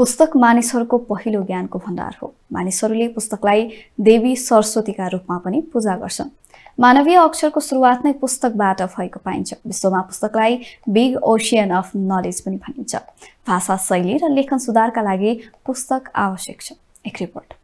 पुस्तक मानिसहरूको पहिलो ज्ञानको भण्डार हो मानिसहरूले पुस्तकलाई देवी सरस्वतीका रूपमा पनि पूजा गर्छन् मानवीय अक्षरको सुरुवात नै पुस्तकबाट भएको पाइन्छ विश्वमा पुस्तकलाई बिग ओसियन अफ नलेज पनि भनिन्छ भाषा शैली र लेखन सुधारका लागि पुस्तक आवश्यक छ एक रिपोर्ट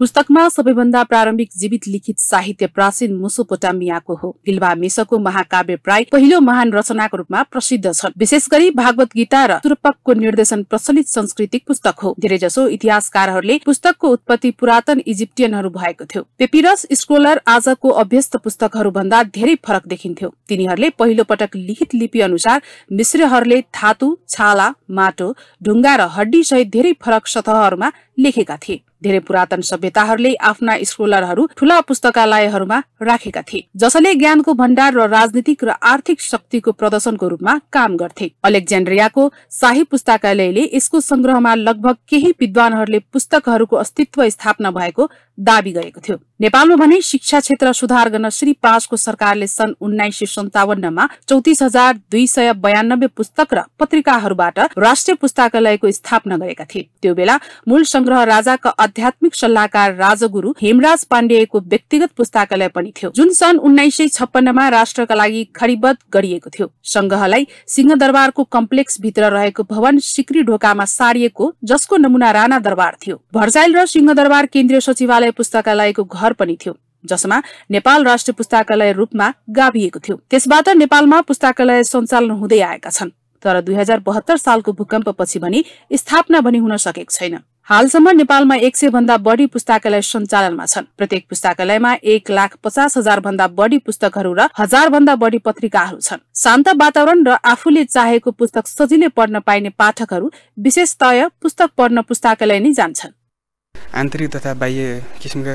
पुस्तकमा सबैभन्दा प्रारम्भिक जीवित लिखित साहित्य प्राचीन मुसोपोटामियाको हो भिल्वा मिसको महाकाव्य प्राय पहिलो महान रचनाको रूपमा प्रसिद्ध छ विशेष गरी भागवत गीता र तुरपकको निर्देशन प्रचलित सांस्कृतिक पुस्तक हो धेरै जसो इतिहासकारहरूले पुस्तकको उत्पत्ति पुरातन इजिप्टियनहरू भएको थियो पेपिरस स्क्रोलर आजको अभ्यस्त पुस्तकहरू भन्दा धेरै फरक देखिन्थ्यो तिनीहरूले पहिलो पटक लिखित लिपि अनुसार मिश्रहरूले धातु छाला माटो ढुङ्गा र हड्डी सहित धेरै फरक सतहहरूमा लेखेका थिए धेरै पुरातन सभ्यताहरूले आफ्ना स्कोलरहरू ठूला पुस्तकालयहरूमा राखेका थिए जसले ज्ञानको भण्डार र राजनीतिक र आर्थिक शक्तिको प्रदर्शनको रूपमा काम गर्थे अलेक्जेन्ड्रियाको शाही पुस्तकालयले यसको संग्रहमा लगभग केही विद्वानहरूले पुस्तकहरूको अस्तित्व स्थापना भएको दावी गरेको थियो नेपालमा भने शिक्षा क्षेत्र सुधार गर्न श्री पाँचको सरकारले सन् उन्नाइस सय सन्तावन्नमा चौतिस हजार दुई सय बयानब्बे पुस्तक र पत्रिकाहरूबाट राष्ट्रिय पुस्तकालयको स्थापना गरेका थिए त्यो बेला मूल संग्रह राजाका आध्यात्मिक सल्लाहकार राजगुरू हेमराज पाण्डेको व्यक्तिगत पुस्तकालय पनि थियो जुन सन् उन्नाइस सय छप्पन्नमा राष्ट्रका लागि खरिबद्ध गरिएको थियो संग्रहलाई सिंहदरबारको कम्प्लेक्स भित्र रहेको भवन सिक्री ढोकामा सारिएको जसको नमुना राणा दरबार थियो भर्जाइल र सिंहदरबार केन्द्रीय सचिवालय राष्ट्रिय पुस्तकालयको घर पनि थियो जसमा नेपाल राष्ट्रिय पुस्तकालय रूपमा गाभिएको थियो त्यसबाट नेपालमा पुस्तकालय सञ्चालन हुँदै आएका छन् तर दुई हजार बहत्तर सालको भूकम्पपछि भने स्थापना भनी हुन सकेको छैन हालसम्म नेपालमा एक सय भन्दा बढी पुस्तकालय सञ्चालनमा छन् प्रत्येक पुस्तकालयमा एक लाख पचास हजार भन्दा बढी पुस्तकहरू र हजार भन्दा बढी पत्रिकाहरू छन् शान्त वातावरण र आफूले चाहेको पुस्तक सजिलै पढ्न पाइने पाठकहरू विशेषतया पुस्तक पढ्न पुस्तकालय नै जान्छन् आन्तरिक तथा बाह्य किसिमका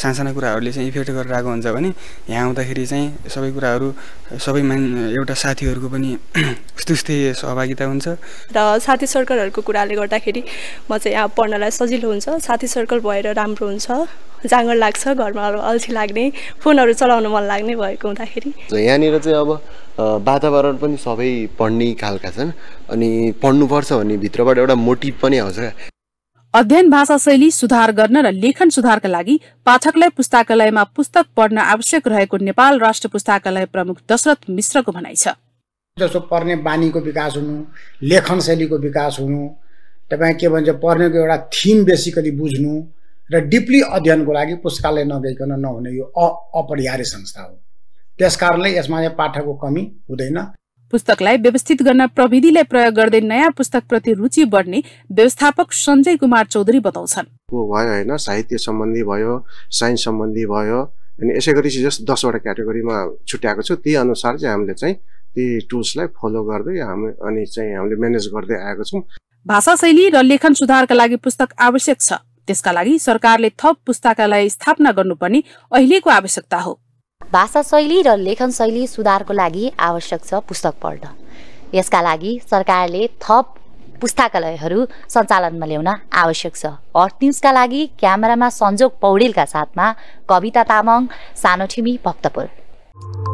सानसाना कुराहरूले चाहिँ इफेक्ट गरेर आएको हुन्छ भने यहाँ आउँदाखेरि चाहिँ सबै कुराहरू सबै मान एउटा साथीहरूको पनि उस्तै उस्तै सहभागिता हुन्छ र साथी सर्कलहरूको कुराले गर्दाखेरि म चाहिँ यहाँ पढ्नलाई सजिलो हुन्छ साथी सर्कल भएर राम्रो हुन्छ जाँगर लाग्छ घरमा अल्छी लाग्ने फोनहरू चलाउनु मन लाग्ने भएको हुँदाखेरि यहाँनिर चाहिँ अब वातावरण पनि सबै पढ्ने खालका छन् अनि पढ्नुपर्छ भन्ने भित्रबाट एउटा मोटिभ पनि आउँछ अध्ययन भाषा शैली सुधार गर्न र लेखन सुधारका लागि पाठकलाई पुस्तकालयमा पुस्तक पढ्न आवश्यक रहेको नेपाल राष्ट्र पुस्तकालय प्रमुख दशरथ मिश्रको भनाइ छ जस्तो पढ्ने बानीको विकास हुनु लेखन शैलीको विकास हुनु तपाईँ के भन्छ पढ्नेको एउटा थिम बेसिकली बुझ्नु र डिपली अध्ययनको लागि पुस्तकालय नगइकन नहुने यो अपरिहार्य संस्था हो त्यसकारणले यसमा पाठकको कमी हुँदैन पुस्तकलाई व्यवस्थित गर्न प्रविधिलाई प्रयोग गर्दै नयाँ पुस्तक प्रति रुचि बढ्ने व्यवस्थापक सञ्जय कुमार चौधरी बताउँछन् भयो होइन साहित्य सम्बन्धी भयो साइन्स सम्बन्धी भयो अनि यसै गरी चाहिँ जस्तो दसवटा क्याटेगोरीमा छुट्याएको छु त्यही अनुसार चाहिँ हामीले चाहिँ ती टुल्सलाई फलो गर्दै हामी अनि चाहिँ हामीले म्यानेज गर्दै आएको छौँ भाषा शैली र लेखन सुधारका लागि पुस्तक आवश्यक छ त्यसका लागि सरकारले थप पुस्तकालय स्थापना गर्नुपर्ने अहिलेको आवश्यकता हो भाषा शैली र लेखन शैली सुधारको लागि आवश्यक छ पुस्तक पढ्न यसका लागि सरकारले थप पुस्तकालयहरू सञ्चालनमा ल्याउन आवश्यक छ न्युजका लागि क्यामेरामा सञ्जोग पौडेलका साथमा कविता तामाङ सानोठिमी भक्तपुर